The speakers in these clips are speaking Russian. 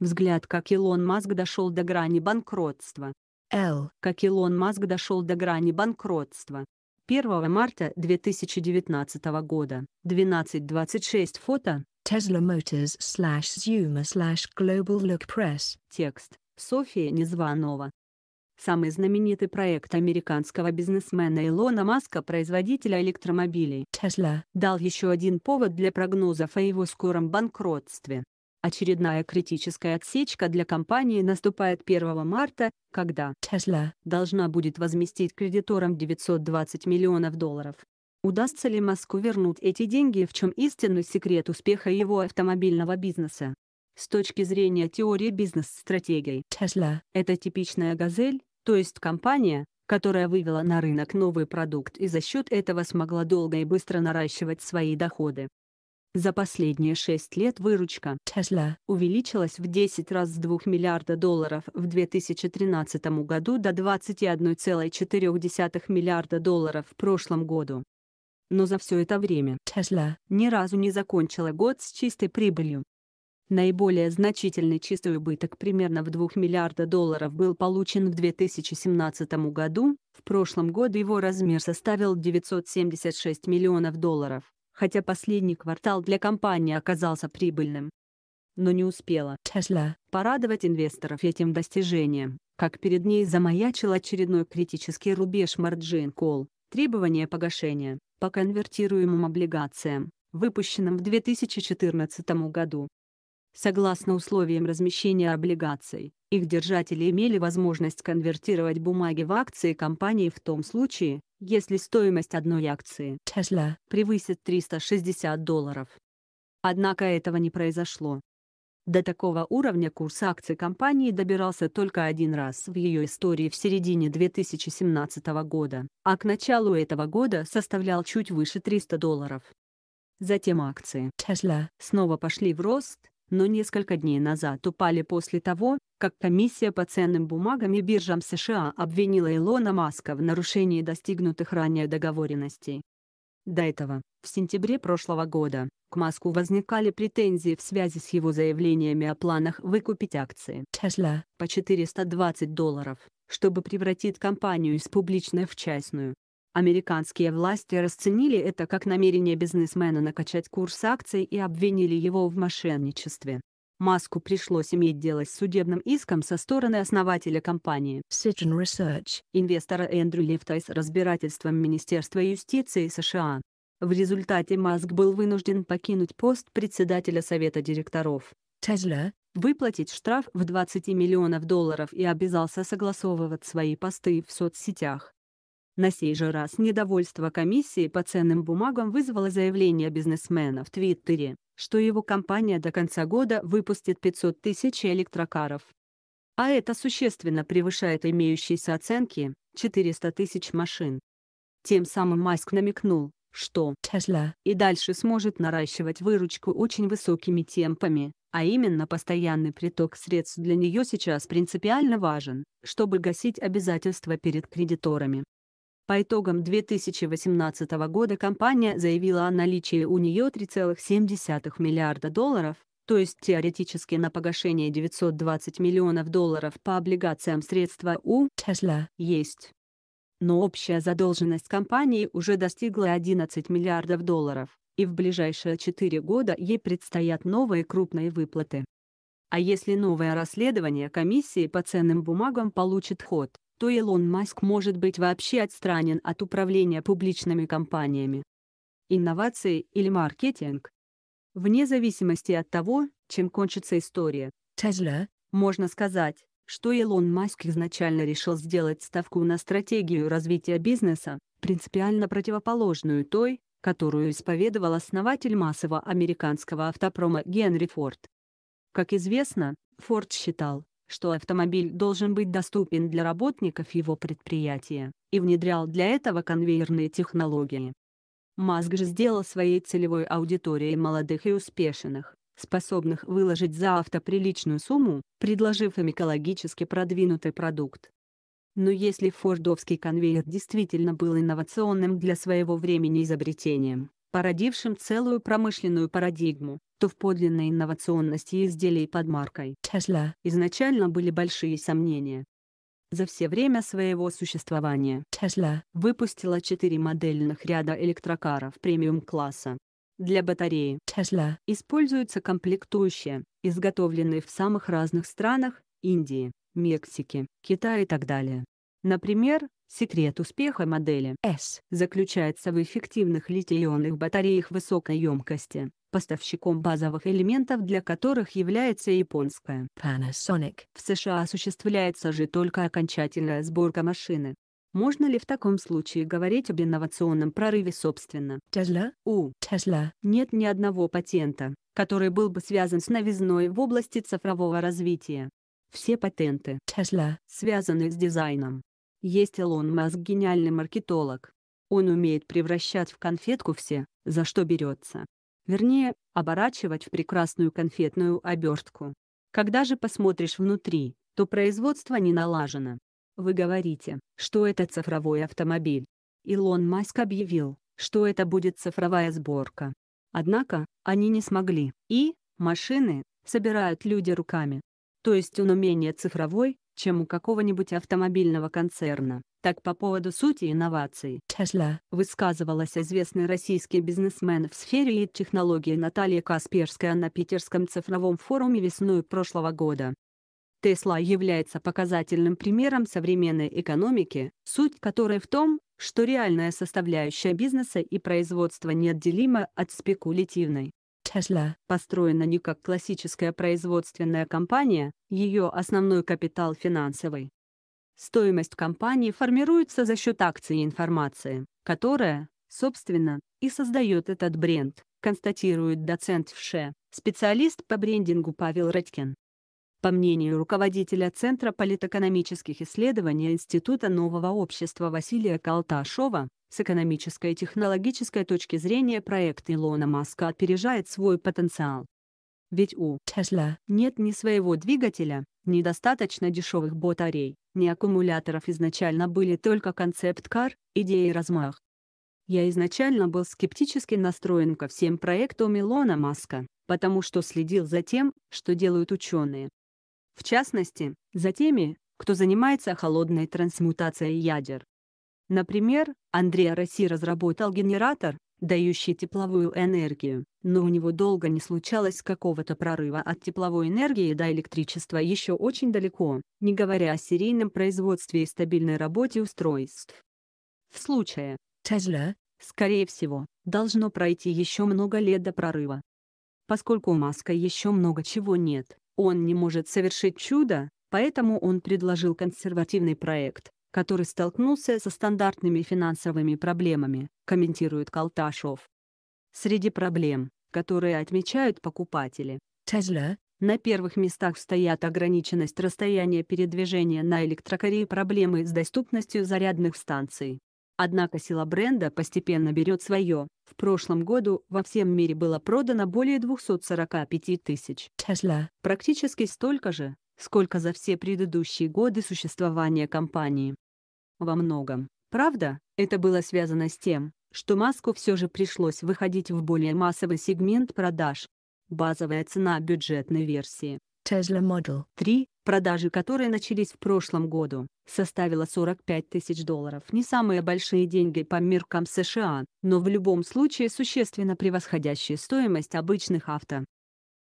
Взгляд, как Илон Маск дошел до грани банкротства. Л. Как Илон Маск дошел до грани банкротства. 1 марта 2019 года, 12.26 фото, Tesla Motors slash Zuma slash Global Look Press. Текст. София Незванова. Самый знаменитый проект американского бизнесмена Илона Маска, производителя электромобилей Tesla, дал еще один повод для прогнозов о его скором банкротстве. Очередная критическая отсечка для компании наступает 1 марта, когда Tesla должна будет возместить кредиторам 920 миллионов долларов. Удастся ли Маску вернуть эти деньги и в чем истинный секрет успеха его автомобильного бизнеса? С точки зрения теории бизнес-стратегий, Tesla – это типичная «Газель», то есть компания, которая вывела на рынок новый продукт и за счет этого смогла долго и быстро наращивать свои доходы. За последние шесть лет выручка Tesla увеличилась в 10 раз с 2 миллиарда долларов в 2013 году до 21,4 миллиарда долларов в прошлом году. Но за все это время Tesla ни разу не закончила год с чистой прибылью. Наиболее значительный чистый убыток примерно в 2 миллиарда долларов был получен в 2017 году, в прошлом году его размер составил 976 миллионов долларов хотя последний квартал для компании оказался прибыльным. Но не успела Tesla порадовать инвесторов этим достижением, как перед ней замаячил очередной критический рубеж марджин колл, требование погашения по конвертируемым облигациям, выпущенным в 2014 году. Согласно условиям размещения облигаций, их держатели имели возможность конвертировать бумаги в акции компании в том случае, если стоимость одной акции Tesla превысит 360 долларов. Однако этого не произошло. До такого уровня курс акций компании добирался только один раз в ее истории в середине 2017 года, а к началу этого года составлял чуть выше 300 долларов. Затем акции Tesla снова пошли в рост, но несколько дней назад упали после того, как комиссия по ценным бумагам и биржам США обвинила Илона Маска в нарушении достигнутых ранее договоренностей. До этого, в сентябре прошлого года, к Маску возникали претензии в связи с его заявлениями о планах выкупить акции Tesla по 420 долларов, чтобы превратить компанию из публичной в частную. Американские власти расценили это как намерение бизнесмена накачать курс акций и обвинили его в мошенничестве. Маску пришлось иметь дело с судебным иском со стороны основателя компании Cision Research, инвестора Эндрю Лифта с разбирательством Министерства юстиции США. В результате Маск был вынужден покинуть пост председателя Совета директоров Tesla, выплатить штраф в 20 миллионов долларов и обязался согласовывать свои посты в соцсетях. На сей же раз недовольство комиссии по ценным бумагам вызвало заявление бизнесмена в Твиттере, что его компания до конца года выпустит 500 тысяч электрокаров. А это существенно превышает имеющиеся оценки 400 тысяч машин. Тем самым Маск намекнул, что Tesla и дальше сможет наращивать выручку очень высокими темпами, а именно постоянный приток средств для нее сейчас принципиально важен, чтобы гасить обязательства перед кредиторами. По итогам 2018 года компания заявила о наличии у нее 3,7 миллиарда долларов, то есть теоретически на погашение 920 миллионов долларов по облигациям средства у Tesla есть. Но общая задолженность компании уже достигла 11 миллиардов долларов, и в ближайшие 4 года ей предстоят новые крупные выплаты. А если новое расследование комиссии по ценным бумагам получит ход, то Илон Маск может быть вообще отстранен от управления публичными компаниями. Инновации или маркетинг? Вне зависимости от того, чем кончится история, Tesla, можно сказать, что Илон Маск изначально решил сделать ставку на стратегию развития бизнеса, принципиально противоположную той, которую исповедовал основатель массово американского автопрома Генри Форд. Как известно, Форд считал, что автомобиль должен быть доступен для работников его предприятия, и внедрял для этого конвейерные технологии. Маск же сделал своей целевой аудиторией молодых и успешных, способных выложить за авто приличную сумму, предложив им экологически продвинутый продукт. Но если фордовский конвейер действительно был инновационным для своего времени изобретением, породившим целую промышленную парадигму, то в подлинной инновационности изделий под маркой Tesla изначально были большие сомнения. За все время своего существования Tesla выпустила 4 модельных ряда электрокаров премиум-класса. Для батареи Tesla используются комплектующие, изготовленные в самых разных странах Индии, Мексики, Китае и так далее. Например, Секрет успеха модели S заключается в эффективных литий-ионных батареях высокой емкости, поставщиком базовых элементов для которых является японская Panasonic. В США осуществляется же только окончательная сборка машины. Можно ли в таком случае говорить об инновационном прорыве собственно? Tesla? У Tesla нет ни одного патента, который был бы связан с новизной в области цифрового развития. Все патенты Tesla связаны с дизайном, есть Илон Маск гениальный маркетолог. Он умеет превращать в конфетку все, за что берется. Вернее, оборачивать в прекрасную конфетную обертку. Когда же посмотришь внутри, то производство не налажено. Вы говорите, что это цифровой автомобиль. Илон Маск объявил, что это будет цифровая сборка. Однако, они не смогли. И, машины, собирают люди руками. То есть он умение цифровой, чем у какого-нибудь автомобильного концерна. Так по поводу сути инноваций Tesla высказывалась известный российский бизнесмен в сфере и технологии Наталья Касперская на Питерском цифровом форуме весной прошлого года. Тесла является показательным примером современной экономики, суть которой в том, что реальная составляющая бизнеса и производства неотделима от спекулятивной. Tesla построена не как классическая производственная компания, ее основной капитал финансовый. Стоимость компании формируется за счет акций и информации, которая, собственно, и создает этот бренд, констатирует доцент в ШЭ, специалист по брендингу Павел Радькин по мнению руководителя Центра политэкономических исследований Института нового общества Василия Калташова с экономической и технологической точки зрения проект Илона Маска опережает свой потенциал. Ведь у Tesla нет ни своего двигателя, ни достаточно дешевых батарей, ни аккумуляторов изначально были только концепт-кар, идеи и размах. Я изначально был скептически настроен ко всем проектам Илона Маска, потому что следил за тем, что делают ученые в частности, за теми, кто занимается холодной трансмутацией ядер. Например, Андрей Росси разработал генератор, дающий тепловую энергию, но у него долго не случалось какого-то прорыва от тепловой энергии до электричества еще очень далеко, не говоря о серийном производстве и стабильной работе устройств. В случае Tesla, скорее всего, должно пройти еще много лет до прорыва. Поскольку у Маска еще много чего нет, он не может совершить чудо, поэтому он предложил консервативный проект, который столкнулся со стандартными финансовыми проблемами, комментирует Колташов. Среди проблем, которые отмечают покупатели, Tesla, на первых местах стоят ограниченность расстояния передвижения на электрокаре и проблемы с доступностью зарядных станций. Однако сила бренда постепенно берет свое. В прошлом году во всем мире было продано более 245 тысяч Tesla. Практически столько же, сколько за все предыдущие годы существования компании. Во многом. Правда, это было связано с тем, что Маску все же пришлось выходить в более массовый сегмент продаж. Базовая цена бюджетной версии Tesla Model 3 продажи которой начались в прошлом году, составила 45 тысяч долларов. Не самые большие деньги по меркам США, но в любом случае существенно превосходящие стоимость обычных авто.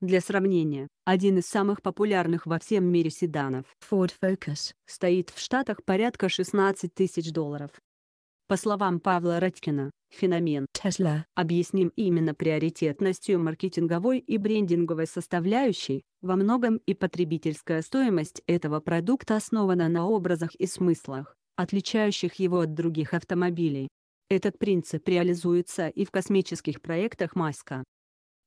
Для сравнения, один из самых популярных во всем мире седанов Ford Focus стоит в Штатах порядка 16 тысяч долларов, по словам Павла Радькина, феномен Tesla объясним именно приоритетностью маркетинговой и брендинговой составляющей, во многом и потребительская стоимость этого продукта основана на образах и смыслах, отличающих его от других автомобилей. Этот принцип реализуется и в космических проектах Маска.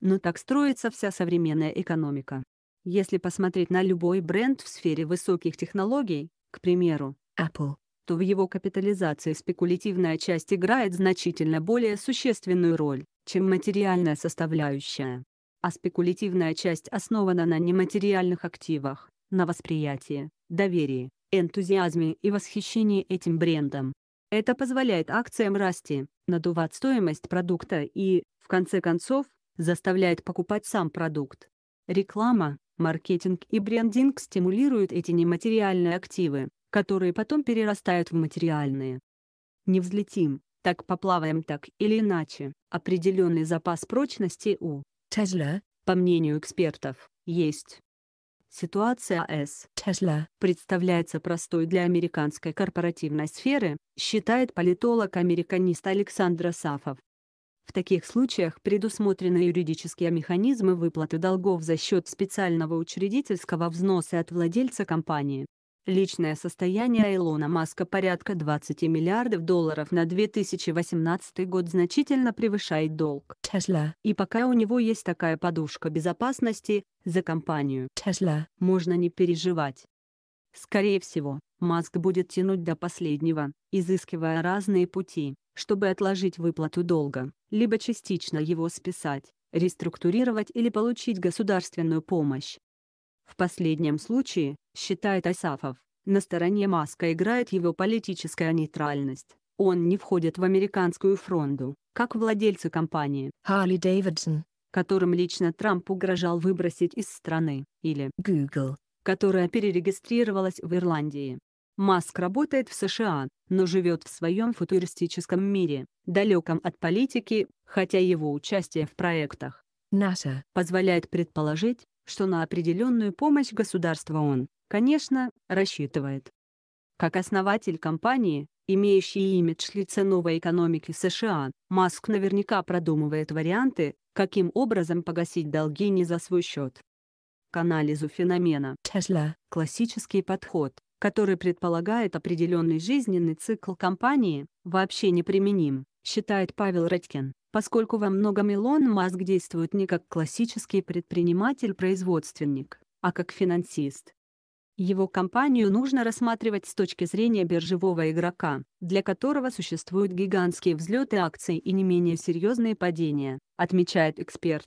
Но так строится вся современная экономика. Если посмотреть на любой бренд в сфере высоких технологий, к примеру, Apple, что в его капитализации спекулятивная часть играет значительно более существенную роль, чем материальная составляющая. А спекулятивная часть основана на нематериальных активах, на восприятии, доверии, энтузиазме и восхищении этим брендом. Это позволяет акциям расти, надувать стоимость продукта и, в конце концов, заставляет покупать сам продукт. Реклама, маркетинг и брендинг стимулируют эти нематериальные активы, которые потом перерастают в материальные. Не взлетим, так поплаваем так или иначе. Определенный запас прочности у Тесла, по мнению экспертов, есть. Ситуация С. Tesla представляется простой для американской корпоративной сферы, считает политолог-американист Александр Сафов. В таких случаях предусмотрены юридические механизмы выплаты долгов за счет специального учредительского взноса от владельца компании. Личное состояние Илона Маска порядка 20 миллиардов долларов на 2018 год значительно превышает долг Tesla. И пока у него есть такая подушка безопасности за компанию Tesla, можно не переживать. Скорее всего, Маск будет тянуть до последнего, изыскивая разные пути, чтобы отложить выплату долга, либо частично его списать, реструктурировать или получить государственную помощь. В последнем случае, считает Асафов, на стороне Маска играет его политическая нейтральность. Он не входит в американскую фронту, как владельцы компании Harley Davidson, которым лично Трамп угрожал выбросить из страны, или Google, которая перерегистрировалась в Ирландии. Маск работает в США, но живет в своем футуристическом мире, далеком от политики, хотя его участие в проектах NASA позволяет предположить, что на определенную помощь государства он, конечно, рассчитывает. Как основатель компании, имеющий имидж лица новой экономики США, Маск наверняка продумывает варианты, каким образом погасить долги не за свой счет. К анализу феномена Tesla – классический подход, который предполагает определенный жизненный цикл компании, вообще неприменим, считает Павел Радькин поскольку во многом Илон Маск действует не как классический предприниматель-производственник, а как финансист. Его компанию нужно рассматривать с точки зрения биржевого игрока, для которого существуют гигантские взлеты акций и не менее серьезные падения, отмечает эксперт.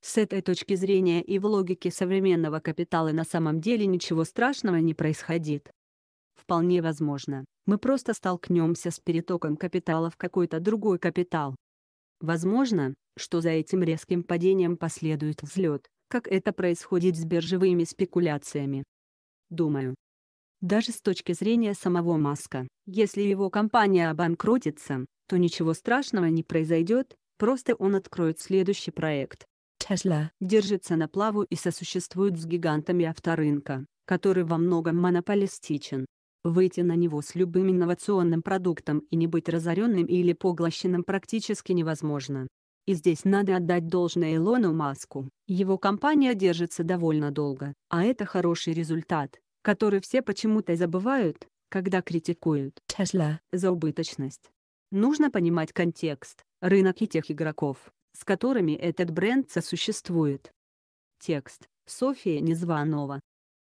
С этой точки зрения и в логике современного капитала на самом деле ничего страшного не происходит. Вполне возможно, мы просто столкнемся с перетоком капитала в какой-то другой капитал, Возможно, что за этим резким падением последует взлет, как это происходит с биржевыми спекуляциями. Думаю. Даже с точки зрения самого Маска, если его компания обанкротится, то ничего страшного не произойдет, просто он откроет следующий проект. Tesla держится на плаву и сосуществует с гигантами авторынка, который во многом монополистичен. Выйти на него с любым инновационным продуктом и не быть разоренным или поглощенным практически невозможно. И здесь надо отдать должное Илону Маску. Его компания держится довольно долго, а это хороший результат, который все почему-то забывают, когда критикуют Tesla за убыточность. Нужно понимать контекст, рынок и тех игроков, с которыми этот бренд сосуществует. Текст. София Незванова.